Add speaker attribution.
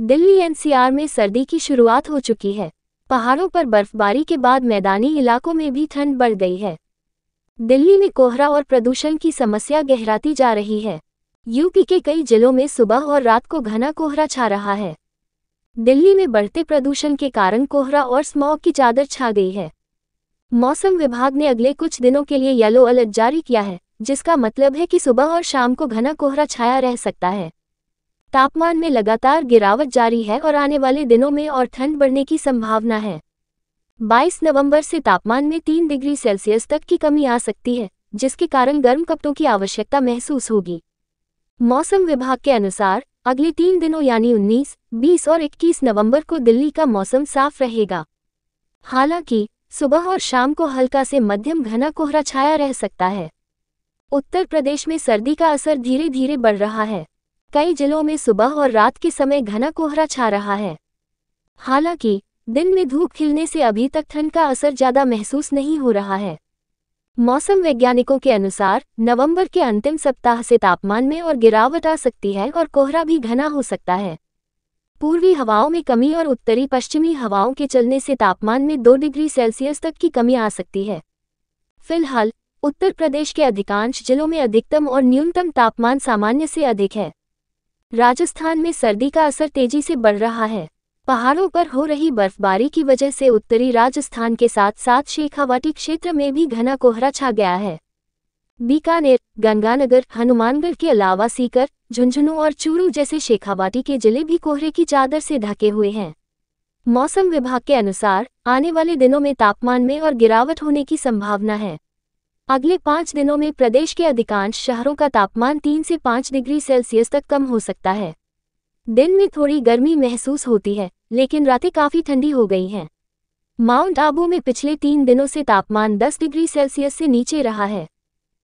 Speaker 1: Delhi NCR में सर्दी की शुरुआत हो चुकी है पहाड़ों पर बर्फबारी के बाद मैदानी इलाकों में भी ठंड बढ़ गई है दिल्ली में कोहरा और प्रदूषण की समस्या गहराती जा रही है यूपी के कई जिलों में सुबह और रात को घना कोहरा छा रहा है दिल्ली में बढ़ते प्रदूषण के कारण कोहरा और स्मॉग की चादर छा गई है मौसम विभाग ने अगले कुछ दिनों के लिए येलो अलर्ट जारी किया है जिसका मतलब है कि सुबह और शाम को घना कोहरा छाया रह सकता है तापमान में लगातार गिरावट जारी है और आने वाले दिनों में और ठंड बढ़ने की संभावना है 22 नवंबर से तापमान में तीन डिग्री सेल्सियस तक की कमी आ सकती है जिसके कारण गर्म कपड़ों की आवश्यकता महसूस होगी मौसम विभाग के अनुसार अगले तीन दिनों यानी 19, 20 और 21 नवंबर को दिल्ली का मौसम साफ रहेगा हालांकि सुबह और शाम को हल्का से मध्यम घना कोहरा छाया रह सकता है उत्तर प्रदेश में सर्दी का असर धीरे धीरे बढ़ रहा है कई जिलों में सुबह और रात के समय घना कोहरा छा रहा है हालांकि दिन में धूप खिलने से अभी तक ठंड का असर ज्यादा महसूस नहीं हो रहा है मौसम वैज्ञानिकों के अनुसार नवंबर के अंतिम सप्ताह से तापमान में और गिरावट आ सकती है और कोहरा भी घना हो सकता है पूर्वी हवाओं में कमी और उत्तरी पश्चिमी हवाओं के चलने से तापमान में दो डिग्री सेल्सियस तक की कमी आ सकती है फिलहाल उत्तर प्रदेश के अधिकांश जिलों में अधिकतम और न्यूनतम तापमान सामान्य से अधिक है राजस्थान में सर्दी का असर तेजी से बढ़ रहा है पहाड़ों पर हो रही बर्फबारी की वजह से उत्तरी राजस्थान के साथ साथ शेखावाटी क्षेत्र में भी घना कोहरा छा गया है बीकानेर गंगानगर हनुमानगढ़ के अलावा सीकर झुंझुनू और चूरू जैसे शेखावाटी के जिले भी कोहरे की चादर से ढके हुए हैं मौसम विभाग के अनुसार आने वाले दिनों में तापमान में और गिरावट होने की संभावना है अगले पाँच दिनों में प्रदेश के अधिकांश शहरों का तापमान तीन से पाँच डिग्री सेल्सियस तक कम हो सकता है दिन में थोड़ी गर्मी महसूस होती है लेकिन रातें काफ़ी ठंडी हो गई हैं माउंट आबू में पिछले तीन दिनों से तापमान 10 डिग्री सेल्सियस से नीचे रहा है